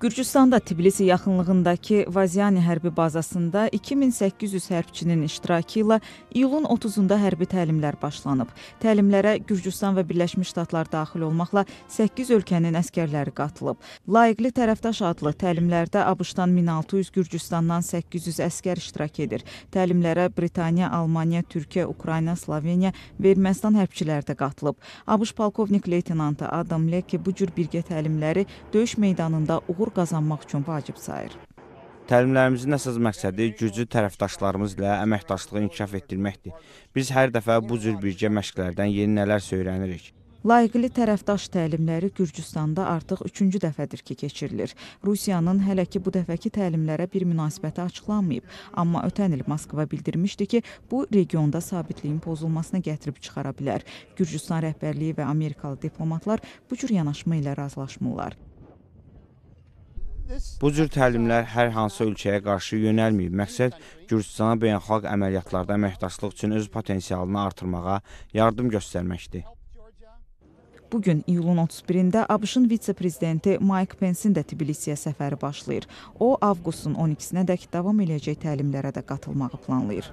Gürcüstanda Tbilisi yaxınlığındakı Vazyani hərbi bazasında 2800 hərbçinin iştirakı ilə iyulun 30-da hərbi təlimlər başlanıb. Təlimlərə Gürcüstan və Birləşmiş Ştatlar daxil olmaqla 8 ölkənin əsgərləri qatılıb. Layiqli tərəfdaş adlı təlimlərdə ABŞ-dan 1600, Gürcüstandan 800 əsgər iştirak edir. Təlimlərə Britaniya, Almaniya, Türkiyə, Ukrayna, Sloveniya və Ermənistan hərbçiləri də qatılıb. ABŞ polkovnik leytenantı Adam Leki bu cür birgə təlimləri döyüş meydanında uğur qazanmaq üçün vacib sayır. Təlimlərimizin əsas məqsədi güclü tərəfdaşlarımızla əməkdaşlığı inkişaf etdirməkdir. Biz hər dəfə bu cür birgə məşqlərdən yeni nələr öyrənirik. Layiqli tərəfdaş təlimləri Gürcüstanda artıq 3-cü dəfədir ki, keçirilir. Rusiyanın hələ ki bu dəfəki təlimlərə bir münasibəti açıqlanmayıb, amma ötən il Moskva bildirmişdi ki, bu regionda sabitliyin pozulmasına gətirib çıxara bilər. Gürcüstan rəhbərliyi və Amerikalı diplomatlar bu cür yanaşma ilə razılaşmırlar. Bu cür təlimlər hər hansı ölkəyə qarşı yönəlməyib. Məqsəd Gürcistana beynəlxalq əməliyyatlarda əməkdaşlıq üçün öz potensialını artırmağa yardım göstərməkdir. Bu gün iyulun 31-də ABŞ-ın vitse-prezidenti Mike Pence-in də Tbilisiyə səfəri başlayır. O avqustun 12-sinədək davam eləyəcək təlimlərə də qatılmağı planlayır.